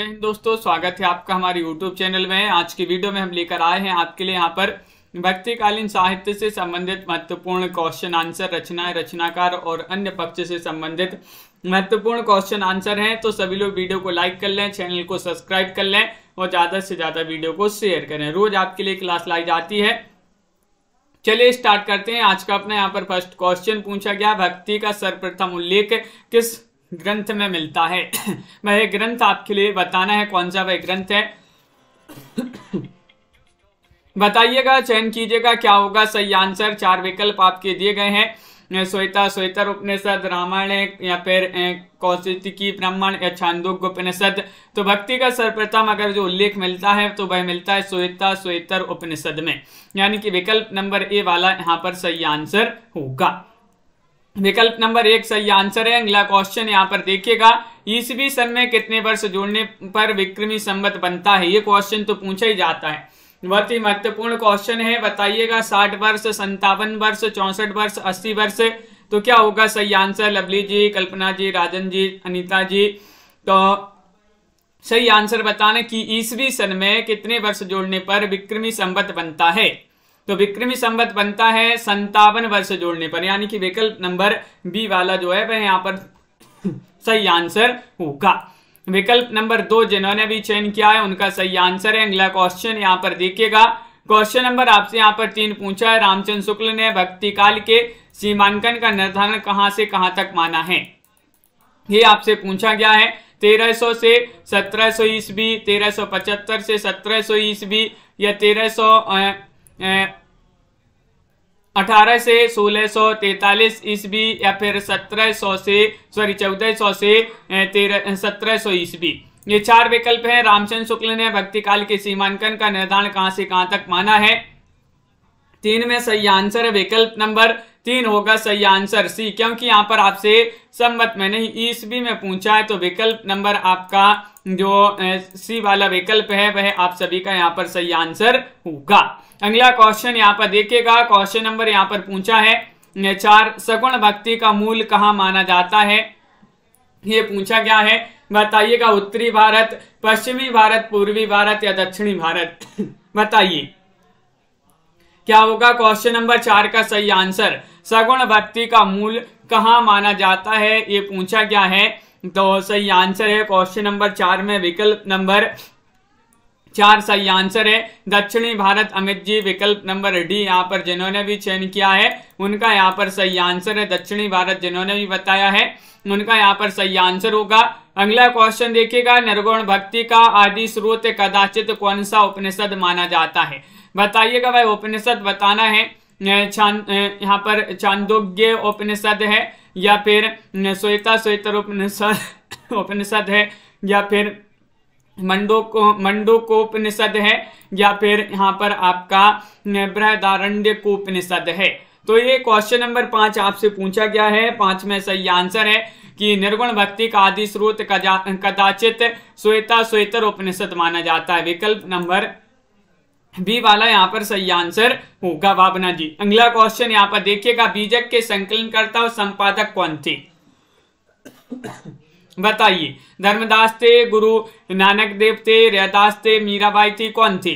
दोस्तों स्वागत है आपका हमारे YouTube चैनल में आज की वीडियो में हम लेकर आए हैं आपके लिए यहाँ पर भक्तिकालीन साहित्य से संबंधित महत्वपूर्ण क्वेश्चन आंसर रचनाएं रचनाकार और अन्य पक्ष से संबंधित महत्वपूर्ण क्वेश्चन आंसर हैं तो सभी लोग वीडियो को लाइक कर लें चैनल को सब्सक्राइब कर लें और ज़्यादा से ज़्यादा वीडियो को शेयर करें रोज आपके लिए क्लास लाई जाती है चलिए स्टार्ट करते हैं आज का अपना यहाँ पर फर्स्ट क्वेश्चन पूछा गया भक्ति का सर्वप्रथम उल्लेख किस ग्रंथ में मिलता है मैं ये ग्रंथ आपके लिए बताना है कौन सा वह ग्रंथ है बताइएगा चयन कीजिएगा क्या होगा सही आंसर चार विकल्प आपके दिए गए हैं श्वेता श्वेतर उपनिषद रामायण या फिर कौशिकी ब्राह्मण या छांदोग उपनिषद तो भक्ति का सर्वप्रथम अगर जो उल्लेख मिलता है तो वह मिलता है श्वेता श्वेतर उपनिषद में यानी कि विकल्प नंबर ए वाला यहाँ पर सही आंसर होगा विकल्प नंबर एक सही आंसर है अगला क्वेश्चन यहाँ पर देखिएगा ईसवी सन में कितने वर्ष जोड़ने पर विक्रमी संबत बनता है ये क्वेश्चन तो पूछा ही जाता है बहुत ही महत्वपूर्ण क्वेश्चन है बताइएगा साठ वर्ष संतावन वर्ष चौसठ वर्ष अस्सी वर्ष तो क्या होगा सही आंसर लवली जी कल्पना जी राजन जी अनिता जी तो सही आंसर बताना कि ईसवी सन में कितने वर्ष जोड़ने पर विक्रमी संबत बनता है तो विक्रमी संवत बनता है संतावन वर्ष जोड़ने पर यानी कि विकल्प नंबर बी वाला जो है वह यहाँ पर सही आंसर होगा विकल्प नंबर दो जिन्होंने भी चयन किया है उनका सही आंसर है अगला क्वेश्चन यहाँ पर देखिएगा क्वेश्चन नंबर आपसे यहाँ पर तीन पूछा है रामचंद्र शुक्ल ने भक्ति काल के सीमांकन का निर्धारण कहाँ से कहाँ तक माना है ये आपसे पूछा गया है 1300 से 1700 सो ईस्वी तेरह से 1700 सौ ईस्वी या तेरह अठारह से सोलह सौ तैतालीस ईस्वी या फिर सत्रह सौ से सॉरी चौदह सौ से तेरह सत्रह सौ ईस्वी ये चार विकल्प हैं रामचंद्र शुक्ल ने भक्ति काल के सीमांकन का निर्धारण कहां से कहां तक माना है तीन में सही आंसर है विकल्प नंबर तीन होगा सही आंसर सी क्योंकि यहां पर आपसे सम्मत में नहीं ईस्वी में पूछा है तो विकल्प नंबर आपका जो सी वाला विकल्प है वह आप सभी का यहाँ पर सही आंसर होगा अगला क्वेश्चन यहाँ पर देखिएगा क्वेश्चन नंबर यहाँ पर पूछा है चार सगुण भक्ति का मूल कहाँ माना जाता है ये पूछा गया है बताइएगा उत्तरी भारत पश्चिमी भारत पूर्वी भारत या दक्षिणी भारत बताइए क्या होगा क्वेश्चन नंबर चार का सही आंसर सगुण भक्ति का मूल कहाँ माना जाता है ये पूछा गया है तो सही आंसर है क्वेश्चन नंबर चार में विकल्प नंबर चार सही आंसर है दक्षिणी भारत अमित जी विकल्प नंबर डी यहाँ पर जिन्होंने भी चयन किया है उनका यहाँ पर सही आंसर है दक्षिणी भारत जिन्होंने भी बताया है उनका यहाँ पर सही आंसर होगा अगला क्वेश्चन देखिएगा निर्गुण भक्ति का आदि स्रोत कदाचित कौन सा उपनिषद माना जाता है बताइएगा वह उपनिषद बताना है यहाँ पर चांदोग्य उपनिषद है या फिर सोयता सोयतर उपनिषद उपनिषद है या फिर मंडो को मंडो उपनिषद है या फिर यहाँ पर आपका बृहदारण्य उपनिषद है तो ये क्वेश्चन नंबर पांच आपसे पूछा गया है पांच में सही आंसर है कि निर्गुण भक्ति का आदि स्रोत कदाचित श्वेता श्वेतर उपनिषद माना जाता है विकल्प नंबर बी वाला यहाँ पर सही आंसर होगा भावना जी अगला क्वेश्चन यहाँ पर देखिएगा बीजक के संकलन करता और संपादक कौन थे बताइए धर्मदास थे गुरु नानक देव थे रहदास थे मीराबाई थी कौन थी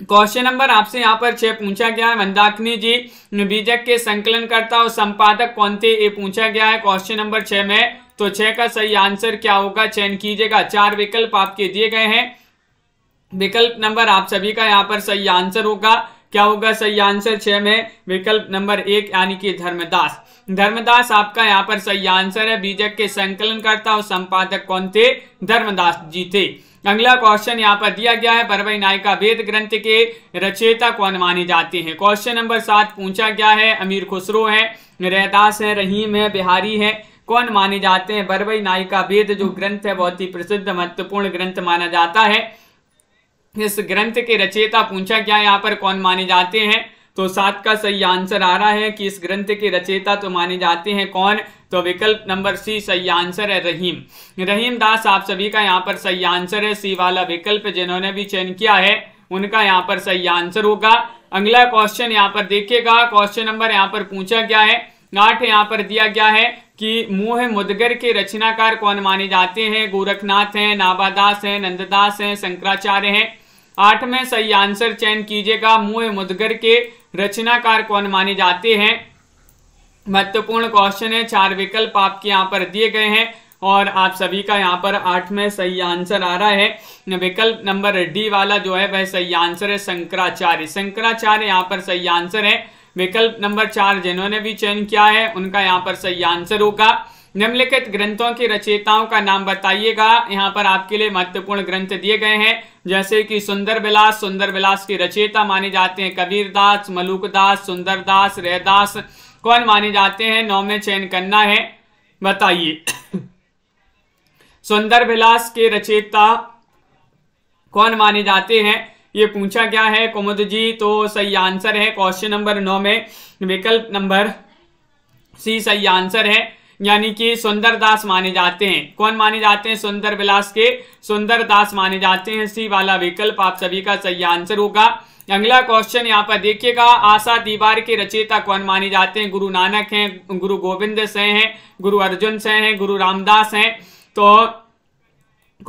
क्वेश्चन नंबर आपसे यहाँ पर छह पूछा गया है मंदाकिनी जी बीजक के संकलनकर्ता और संपादक कौन थे ये पूछा गया है क्वेश्चन नंबर छह में तो छह का सही आंसर क्या होगा चयन कीजिएगा चार विकल्प आपके दिए गए हैं विकल्प नंबर आप सभी का यहाँ पर सही आंसर होगा क्या होगा सही आंसर छह में विकल्प नंबर एक यानी कि धर्मदास धर्मदास आपका यहाँ पर सही आंसर है बीजक के संकलनकर्ता और संपादक कौन थे धर्मदास जी थे अगला क्वेश्चन यहाँ पर दिया गया है परवई नायिका वेद ग्रंथ के रचयिता कौन माने जाते हैं क्वेश्चन नंबर सात पूछा गया है अमीर खुसरो है रहदास है रहीम है बिहारी है कौन माने जाते हैं बरवई नायिका वेद जो ग्रंथ है बहुत ही प्रसिद्ध महत्वपूर्ण ग्रंथ माना जाता है इस ग्रंथ के रचयिता पूछा क्या यहाँ पर कौन माने जाते हैं तो सात का सही आंसर आ रहा है कि इस ग्रंथ के रचयिता तो माने जाते हैं कौन तो विकल्प नंबर सी सही आंसर है रहीम रहीम दास आप सभी का यहाँ पर सही आंसर है सी वाला विकल्प जिन्होंने भी चयन किया है उनका यहाँ पर सही आंसर होगा अगला क्वेश्चन यहाँ पर देखिएगा क्वेश्चन नंबर यहाँ पर पूछा गया है आठ यहाँ पर दिया गया है कि मोह मुदगर के रचनाकार कौन माने जाते हैं गोरखनाथ हैं नाभादास हैं नंददास हैं शंकराचार्य हैं आठ में सही आंसर चयन कीजिएगा मुंह मुदगर के रचनाकार कौन माने जाते हैं महत्वपूर्ण क्वेश्चन है चार विकल्प आपके यहाँ पर दिए गए हैं और आप सभी का यहाँ पर आठ में सही आंसर आ रहा है विकल्प नंबर डी वाला जो है वह सही आंसर है शंकराचार्य शंकराचार्य यहाँ पर सही आंसर है विकल्प नंबर चार जिन्होंने भी चयन किया है उनका यहाँ पर सही आंसर होगा निम्नलिखित ग्रंथों की रचयिताओं का नाम बताइएगा यहाँ पर आपके लिए महत्वपूर्ण ग्रंथ दिए गए हैं जैसे कि सुंदर विलास सुंदर विलास की रचयिता माने जाते हैं कबीरदास मलुकदास सुंदरदास रहदास कौन माने जाते हैं नौ में चयन करना है बताइए सुंदर विलास के रचयिता कौन माने जाते हैं ये पूछा गया है कुमुद जी तो सही आंसर है क्वेश्चन नंबर नौ में विकल्प नंबर सी सही आंसर है यानी कि सुंदर दास माने जाते हैं कौन माने जाते हैं सुंदर विलास के सुंदर दास माने जाते हैं सी वाला विकल्प आप सभी का सही आंसर होगा अगला क्वेश्चन यहाँ पर देखिएगा आशा दीवार के रचयिता कौन माने जाते हैं गुरु नानक हैं गुरु गोविंद से हैं गुरु अर्जुन से हैं गुरु रामदास हैं तो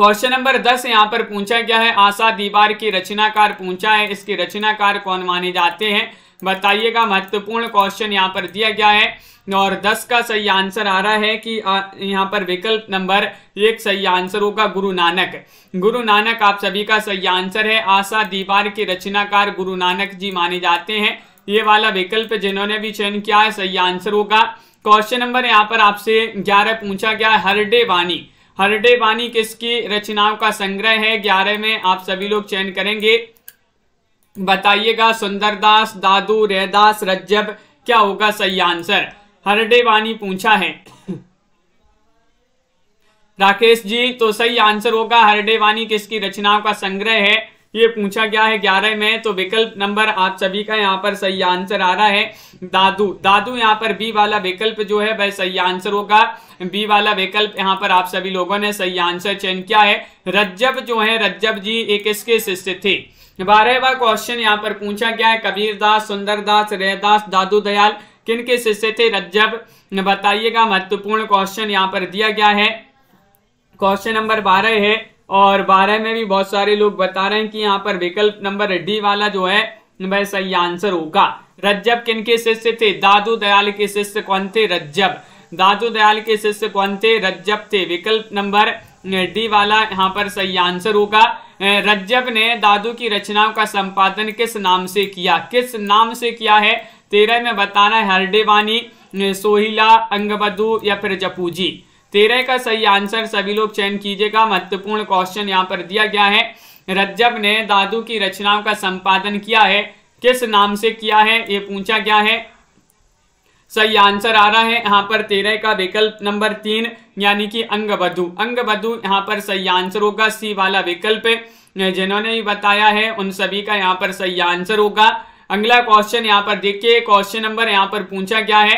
क्वेश्चन नंबर दस यहाँ पर पूछा गया है आशा दीवार के रचनाकार पूछा है इसके रचनाकार कौन माने जाते हैं बताइएगा महत्वपूर्ण क्वेश्चन यहाँ पर दिया गया है और 10 का सही आंसर आ रहा है कि यहाँ पर विकल्प नंबर एक सही आंसर होगा गुरु नानक गुरु नानक आप सभी का सही आंसर है आशा दीवार के रचनाकार गुरु नानक जी माने जाते हैं ये वाला विकल्प जिन्होंने भी चयन किया है सही आंसर होगा क्वेश्चन नंबर यहाँ पर आपसे ग्यारह पूछा गया हरडे वाणी हरडे वाणी किसकी रचनाओं का संग्रह है ग्यारह में आप सभी लोग चयन करेंगे बताइएगा सुंदरदास दादू रेदास रज्जब क्या होगा सही आंसर हरडे वानी पूछा है राकेश जी तो सही आंसर होगा हरडे वानी किसकी रचनाओं का संग्रह है ये पूछा गया है ग्यारह में तो विकल्प नंबर आप सभी का यहाँ पर सही आंसर आ रहा है दादू दादू यहाँ पर बी वाला विकल्प जो है वह सही आंसर होगा बी वाला विकल्प यहाँ पर आप सभी लोगों ने सही आंसर चयन किया है रज्जब जो है रज्जब जी एक इसके शिष्य थे बारहवा क्वेश्चन यहाँ पर पूछा गया है कबीरदास सुंदरदास रेदास दादू दयाल किन के शिष्य थे रज्जब बताइएगा महत्वपूर्ण क्वेश्चन यहाँ पर दिया गया है क्वेश्चन नंबर बारह है और बारह में भी बहुत सारे लोग बता रहे हैं कि यहाँ पर विकल्प नंबर डी वाला जो है वह सही आंसर होगा रज्जब किन के शिष्य थे दादू दयाल के शिष्य कौन थे रज्जब दादू दयाल के शिष्य कौन थे रज्जब थे विकल्प नंबर डी वाला यहाँ पर सही आंसर होगा रज्जब ने दादू की रचनाओं का संपादन किस नाम से किया किस नाम से किया है तेरह में बताना है हरडेवानी सोहिला अंगबधु या फिर जपूजी तेरह का सही आंसर सभी लोग चयन कीजिएगा महत्वपूर्ण क्वेश्चन यहाँ पर दिया गया है रज्जब ने दादू की रचनाओं का संपादन किया है किस नाम से किया है ये पूछा गया है सही आंसर आ रहा है यहाँ पर तेरह का विकल्प नंबर तीन यानी कि अंगबधु अंगबधु यहाँ पर सही आंसर होगा सी वाला विकल्प जिन्होंने भी बताया है उन सभी का यहाँ पर सही आंसर होगा अगला क्वेश्चन यहाँ पर देखिए क्वेश्चन नंबर यहाँ पर पूछा गया है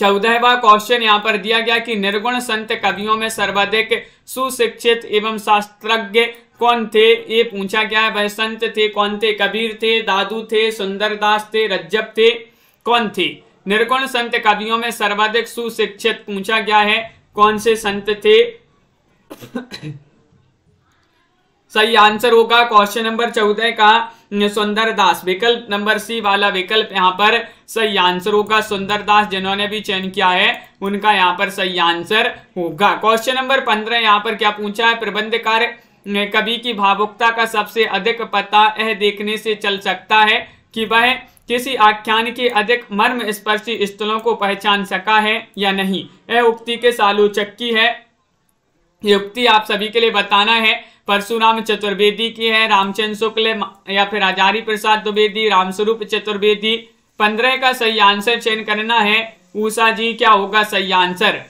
चौदहवा क्वेश्चन यहाँ पर दिया गया कि निर्गुण संत कवियों में सर्वाधिक सुशिक्षित एवं शास्त्रज्ञ कौन थे ये पूछा गया है वह संत थे कौन थे कबीर थे दादू थे सुंदरदास थे रज्जब थे कौन थे निर्गुण संत कवियों में सर्वाधिक सुशिक्षित पूछा गया है कौन से संत थे सही आंसर होगा क्वेश्चन नंबर चौदह का सुंदर दास विकल्प नंबर सी वाला विकल्प यहाँ पर सही आंसर होगा सुंदर दास जिन्होंने भी चयन किया है उनका यहाँ पर सही आंसर होगा क्वेश्चन नंबर पंद्रह यहाँ पर क्या पूछा है प्रबंधकार कवि की भावुकता का सबसे अधिक पता यह देखने से चल सकता है कि वह किसी आख्यान के अधिक मर्म स्पर्शी स्थलों को पहचान सका है या नहीं यह उक्ति के सालोचक की है ये उक्ति आप सभी के लिए बताना है परशुराम चतुर्वेदी की है रामचंद्र शुक्ल या फिर आचार्य प्रसाद द्विवेदी रामस्वरूप चतुर्वेदी पंद्रह का सही आंसर चयन करना है ऊषा जी क्या होगा सही आंसर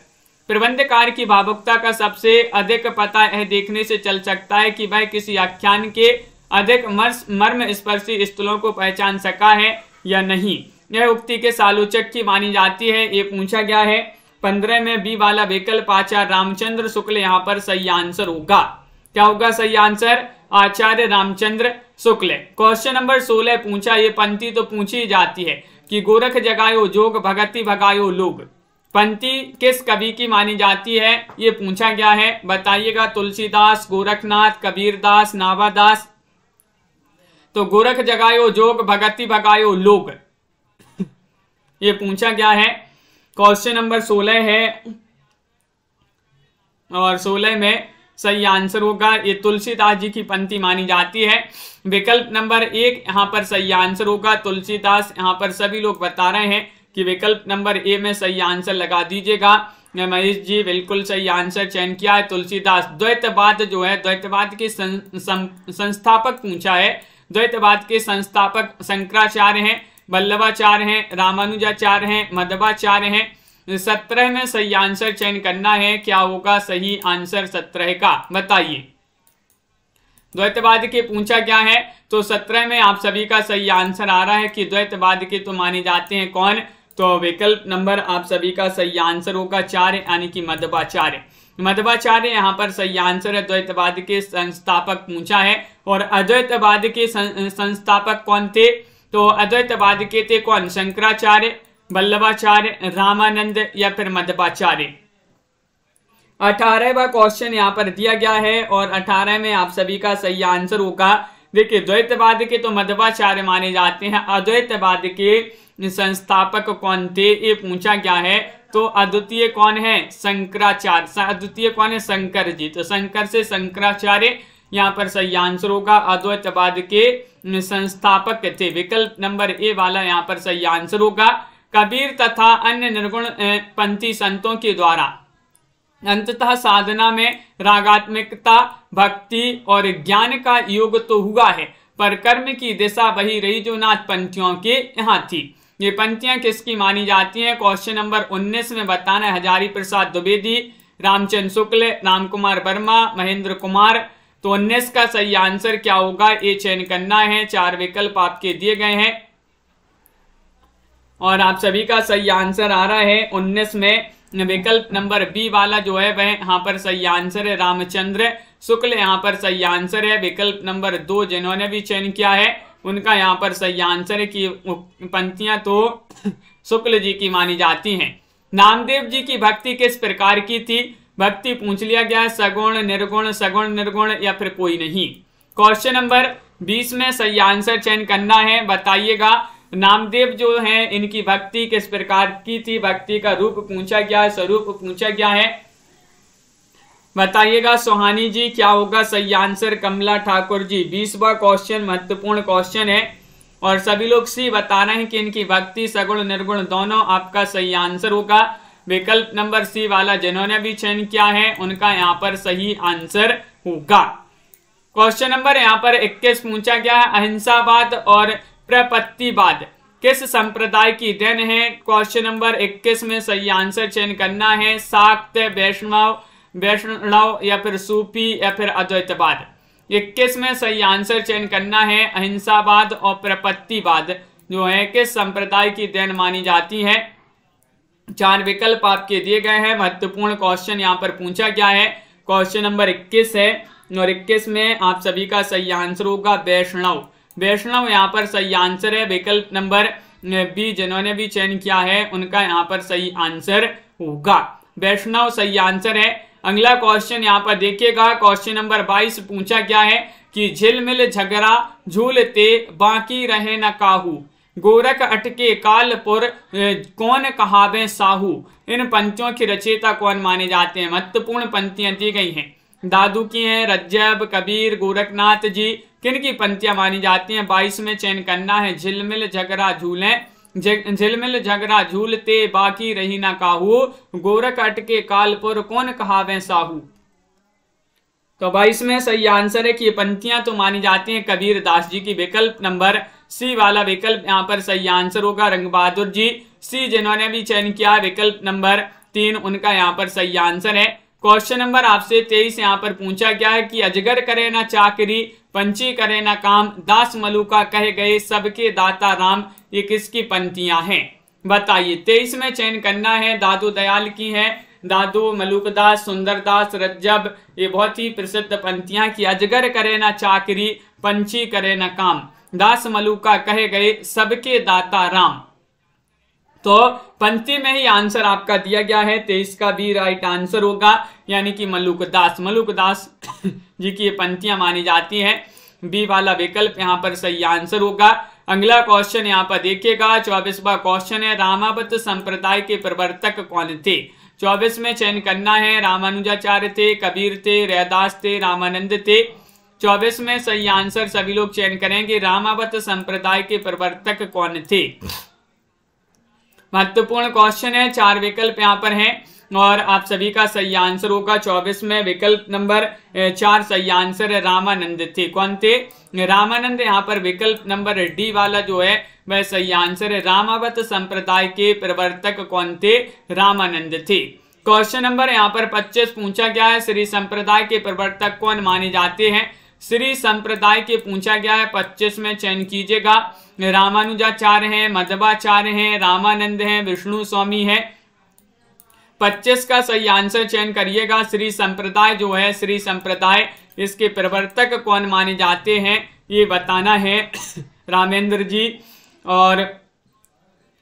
प्रबंधकार की भावुकता का सबसे अधिक पता यह देखने से चल सकता है कि वह किसी आख्यान के अधिक मर्स मर्म स्पर्शी स्थलों को पहचान सका है या नहीं यह उक्ति के सालोचक की मानी जाती है ये पूछा गया है पंद्रह में बी वाला विकल्प आचार्य रामचंद्र शुक्ल यहाँ पर सही आंसर होगा क्या होगा सही answer Acharya Ramchandra Shukla question number सोलह पूछा ये पंक्ति तो पूछी जाती है कि गोरख जगायो जोग भगति भगायो लोग पंक्ति किस कवि की मानी जाती है ये पूछा गया है बताइएगा तुलसीदास गोरखनाथ कबीरदास नाभादास तो गोरख जगायो जोग भगति भगायो लोग ये पूछा गया है क्वेश्चन नंबर सोलह है और सोलह में सही आंसर होगा ये तुलसीदास जी की पंक्ति मानी जाती है विकल्प नंबर एक यहाँ पर सही आंसर होगा तुलसीदास यहाँ पर सभी लोग बता रहे हैं कि विकल्प नंबर ए में सही आंसर लगा दीजिएगा महेश जी बिल्कुल सही आंसर चयन किया है तुलसीदास द्वैतवाद जो है द्वैतवाद के सं, सं, संस्थापक पूछा है द्वैतवाद के संस्थापक शंकराचार्य हैं बल्लभाचार्य हैं रामानुजाचार्य हैं मधवाचार्य हैं सत्रह में सही आंसर चयन करना है क्या होगा सही आंसर सत्रह का बताइए द्वैतवाद के पूछा क्या है तो सत्रह में आप सभी का सही आंसर आ रहा है कि द्वैतवाद के तो माने जाते हैं कौन तो विकल्प नंबर आप सभी का सही आंसर होगा चार यानी कि मध्वाचार्य मध्वाचार्य यहाँ पर सही आंसर है द्वैतवाद के संस्थापक पूछा है और अद्वैतवाद के संस्थापक कौन थे तो अद्वैतवाद के थे कौन शंकराचार्य वल्लभाचार्य रामानंद या फिर मध्वाचार्य अठारहवा क्वेश्चन यहाँ पर दिया गया है और अठारह में आप सभी का सही आंसर होगा देखिए द्वैतवाद के तो मध्वाचार्य माने जाते हैं अद्वैतवाद के संस्थापक कौन थे ये पूछा गया है तो अद्वितीय कौन है शंकराचार्य अद्वितीय कौन है शंकर जी तो शंकर से शंकराचार्य यहाँ पर सही आंसर होगा अद्वैतवाद के संस्थापक थे विकल्प नंबर ए वाला यहाँ पर सही आंसर होगा कबीर तथा अन्य निर्गुण पंथी संतों के द्वारा अंततः साधना में रागात्मकता भक्ति और ज्ञान का योग तो हुआ है पर कर्म की दिशा वही रही जो नाथ पंथियों के यहाँ थी ये पंक्तियां किसकी मानी जाती हैं क्वेश्चन नंबर 19 में बताना है हजारी प्रसाद द्विवेदी रामचंद्र शुक्ल रामकुमार वर्मा महेंद्र कुमार तो उन्नीस का सही आंसर क्या होगा ये चयन करना है चार विकल्प आपके दिए गए हैं और आप सभी का सही आंसर आ रहा है उन्नीस में विकल्प नंबर बी वाला जो है वह यहाँ पर सही आंसर है रामचंद्र शुक्ल यहाँ पर सही आंसर है विकल्प नंबर दो जिन्होंने भी चयन किया है उनका यहाँ पर सही आंसर है कि पंक्तियाँ तो शुक्ल जी की मानी जाती हैं नामदेव जी की भक्ति किस प्रकार की थी भक्ति पूछ लिया गया सगुण निर्गुण सगुण निर्गुण या फिर कोई नहीं क्वेश्चन नंबर बीस में सही आंसर चयन करना है बताइएगा नामदेव जो है इनकी भक्ति किस प्रकार की थी भक्ति का रूप पूछा गया स्वरूप पूछा गया है बताइएगा सोहानी जी क्या होगा सही आंसर कमला ठाकुर जी बीसवा क्वेश्चन महत्वपूर्ण क्वेश्चन है और सभी लोग सी बता रहे हैं कि इनकी भक्ति सगुण निर्गुण दोनों आपका सही आंसर होगा विकल्प नंबर सी वाला जिन्होंने भी चयन किया है उनका यहाँ पर सही आंसर होगा क्वेश्चन नंबर यहाँ पर 21 पूछा गया है अहिंसावाद और प्रपत्तिवाद किस संप्रदाय की देन है क्वेश्चन नंबर 21 में सही आंसर चयन करना है साक्त वैष्णव वैष्णव या फिर सूफी या फिर अद्वैतवाद इक्कीस में सही आंसर चयन करना है अहिंसावाद और प्रपत्तिवाद जो है किस संप्रदाय की देन मानी जाती है चार विकल्प आपके दिए गए हैं महत्वपूर्ण क्वेश्चन यहाँ पर पूछा गया है क्वेश्चन नंबर 21 है और 21 में आप सभी का सही आंसर होगा वैष्णव वैष्णव यहाँ पर सही आंसर है विकल्प नंबर बी जिन्होंने भी चयन किया है उनका यहाँ पर सही आंसर होगा वैष्णव सही आंसर है अगला क्वेश्चन यहाँ पर देखिएगा क्वेश्चन नंबर बाईस पूछा क्या है कि झिलमिल झगड़ा झूलते बाकी रहे न काहू गोरख अटके कालपुर कौन कहावे साहू इन पंचों की रचयिता कौन माने जाते हैं महत्वपूर्ण पंक्तियां दी गई हैं दादू की हैं रज्जब कबीर गोरखनाथ जी किन की पंक्तियां मानी जाती हैं बाईस में चयन करना है झिलमिल झगड़ा झूलें झिलमिल झगड़ा झूलते बाकी रही ना काहू गोरख अटके काल पर कौन कहावे साहू तो भाई इसमें सही आंसर है कि ये पंक्तियां तो मानी जाती हैं कबीर दास जी की विकल्प नंबर सी वाला विकल्प यहाँ पर सही आंसर होगा रंग बहादुर जी सी जिन्होंने भी चयन किया विकल्प नंबर तीन उनका यहाँ पर सही आंसर है क्वेश्चन नंबर आपसे तेईस यहाँ पर पूछा गया है कि अजगर करे ना चाकरी पंची करे ना काम दास मलुका कहे गए सबके दाता राम ये किसकी पंक्तियां हैं बताइए तेईस में चयन करना है दादू दयाल की है दादू मलुकदास सुंदरदास रज्जब ये बहुत ही प्रसिद्ध पंक्तियां कि अजगर करे ना चाकरी पंची करे ना काम दास मलुका कहे गए सबके दाता राम तो पंक्ति में ही आंसर आपका दिया गया है तेईस का भी राइट आंसर होगा यानी कि मलुकदास मलुकदास जी की ये पंक्तियां मानी जाती हैं बी वाला विकल्प यहाँ पर सही आंसर होगा अगला क्वेश्चन यहाँ पर देखिएगा चौबीसवा क्वेश्चन है रामावत संप्रदाय के प्रवर्तक कौन थे चौबीस में चयन करना है रामानुजाचार्य थे कबीर थे रैदास थे रामानंद थे चौबीस में सही आंसर सभी लोग चयन करेंगे रामावत संप्रदाय के प्रवर्तक कौन थे महत्वपूर्ण क्वेश्चन है चार विकल्प यहाँ पर हैं और आप सभी का सही आंसर होगा चौबीस में विकल्प नंबर चार सही आंसर है रामानंद थे कौन थे रामानंद यहाँ पर विकल्प नंबर डी वाला जो है वह सही आंसर है रामावत संप्रदाय के प्रवर्तक कौन थे रामानंद थे क्वेश्चन नंबर यहाँ पर 25 पूछा गया है श्री संप्रदाय के प्रवर्तक कौन माने जाते हैं श्री संप्रदाय के पूछा गया है पच्चीस में चयन कीजिएगा रामानुजाचार्य हैं मधवाचार्य हैं रामानंद हैं विष्णु स्वामी हैं पच्चीस का सही आंसर चयन करिएगा श्री संप्रदाय जो है श्री संप्रदाय इसके प्रवर्तक कौन माने जाते हैं ये बताना है रामेंद्र जी और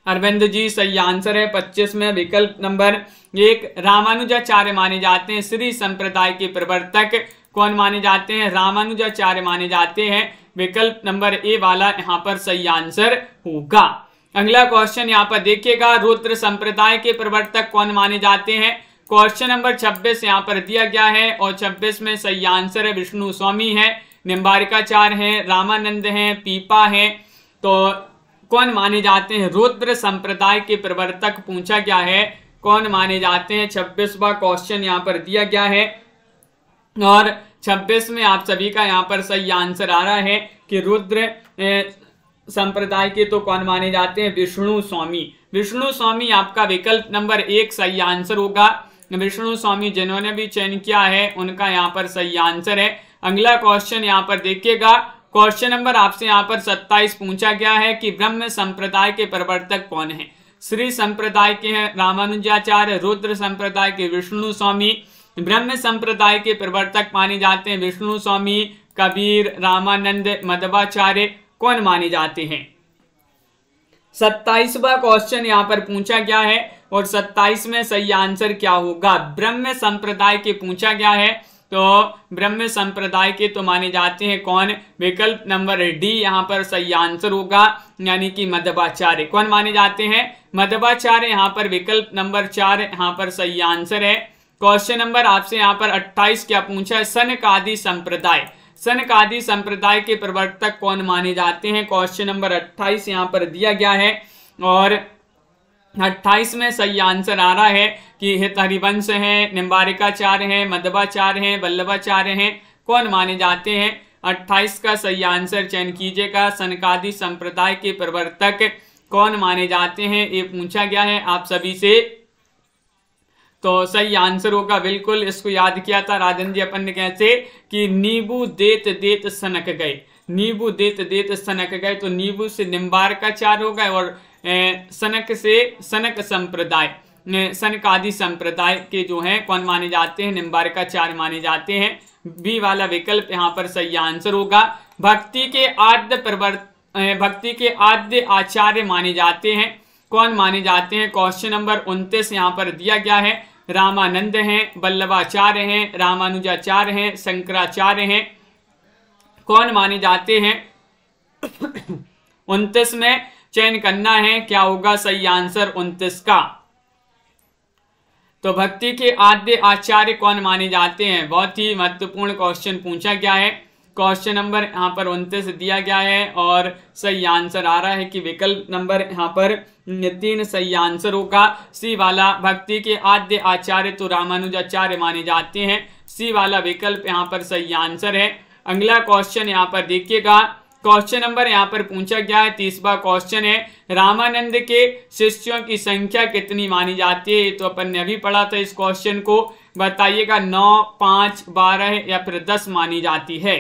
अरविंद जी सही आंसर है पच्चीस में विकल्प नंबर एक रामानुजाचार्य माने जाते हैं श्री संप्रदाय के प्रवर्तक कौन माने जाते हैं रामानुजाचार्य माने जाते हैं विकल्प नंबर ए वाला यहाँ पर सही आंसर होगा अगला क्वेश्चन यहाँ पर देखिएगा रुद्र संप्रदाय के प्रवर्तक कौन माने जाते हैं क्वेश्चन नंबर 26 यहाँ पर दिया गया है और 26 में सही आंसर है विष्णु स्वामी है निम्बारिकाचार्य हैं रामानंद हैं पीपा हैं तो कौन माने जाते हैं रुद्र संप्रदाय के प्रवर्तक पूछा गया है कौन माने जाते हैं छब्बीसवा क्वेश्चन यहाँ पर दिया गया है और 26 में आप सभी का यहाँ पर सही आंसर आ रहा है कि रुद्र संप्रदाय के तो कौन माने जाते हैं विष्णु स्वामी विष्णु स्वामी आपका विकल्प नंबर एक सही आंसर होगा विष्णु स्वामी जिन्होंने भी चयन किया है उनका यहाँ पर सही आंसर है अगला क्वेश्चन यहाँ पर देखिएगा क्वेश्चन नंबर आपसे यहाँ पर 27 पूछा गया है कि ब्रह्म संप्रदाय के प्रवर्तक कौन है श्री संप्रदाय के हैं रामानुजाचार्य रुद्र संप्रदाय के विष्णु स्वामी ब्रह्म संप्रदाय के प्रवर्तक माने जाते हैं विष्णु स्वामी कबीर रामानंद मध्वाचार्य कौन माने जाते हैं सत्ताईसवा क्वेश्चन यहाँ पर पूछा गया है और सत्ताईस में सही आंसर क्या होगा ब्रह्म संप्रदाय के पूछा गया है तो ब्रह्म संप्रदाय के तो माने जाते हैं कौन विकल्प नंबर डी यहाँ पर सही आंसर होगा यानी कि मधवाचार्य कौन माने जाते हैं मध्वाचार्य यहाँ पर विकल्प नंबर चार यहाँ पर सही आंसर है क्वेश्चन नंबर आपसे यहाँ पर 28 क्या पूछा है सनकादि संप्रदाय सनकादि संप्रदाय के प्रवर्तक कौन माने जाते हैं क्वेश्चन नंबर 28 यहाँ पर दिया गया है और 28 में सही आंसर आ रहा है कि हित हरिवंश है निम्बारिकाचार्य है मधवाचार्य हैं वल्लभाचार्य है कौन माने जाते हैं 28 का सही आंसर चयन कीजिएगा सनकादि संप्रदाय के प्रवर्तक कौन माने जाते हैं ये पूछा गया है आप सभी से तो सही आंसर होगा बिल्कुल इसको याद किया था राजन जी अपन ने कैसे कि नींबू देत देत सनक गए नींबू देत देत सनक गए तो नींबू से निम्बार का चार हो गए और ए, सनक से सनक संप्रदाय सनक आदि संप्रदाय के जो हैं कौन माने जाते हैं निम्बार का चार माने जाते हैं बी वाला विकल्प यहाँ पर सही आंसर होगा भक्ति के आद्य प्रवर्त भक्ति के आद्य आचार्य माने जाते हैं कौन माने जाते हैं क्वेश्चन नंबर उनतीस यहाँ पर दिया गया है रामानंद हैं बल्लभाचार्य हैं रामानुजाचार्य हैं शंकराचार्य हैं कौन माने जाते हैं उनतीस में चयन करना है क्या होगा सही आंसर उनतीस का तो भक्ति के आद्य आचार्य कौन माने जाते हैं बहुत ही महत्वपूर्ण क्वेश्चन पूछा गया है क्वेश्चन नंबर यहाँ पर उनतीस दिया गया है और सही आंसर आ रहा है कि विकल्प नंबर यहाँ पर तीन सही आंसर होगा सी वाला भक्ति के आद्य आचार्य तो रामानुजाचार्य माने जाते हैं सी वाला विकल्प यहाँ पर सही आंसर है अगला क्वेश्चन यहाँ पर देखिएगा क्वेश्चन नंबर यहाँ पर पूछा गया है तीसवा क्वेश्चन है रामानंद के शिष्यों की संख्या कितनी मानी जाती है ये तो अपन ने अभी पढ़ा था इस क्वेश्चन को बताइएगा नौ पाँच बारह या फिर दस मानी जाती है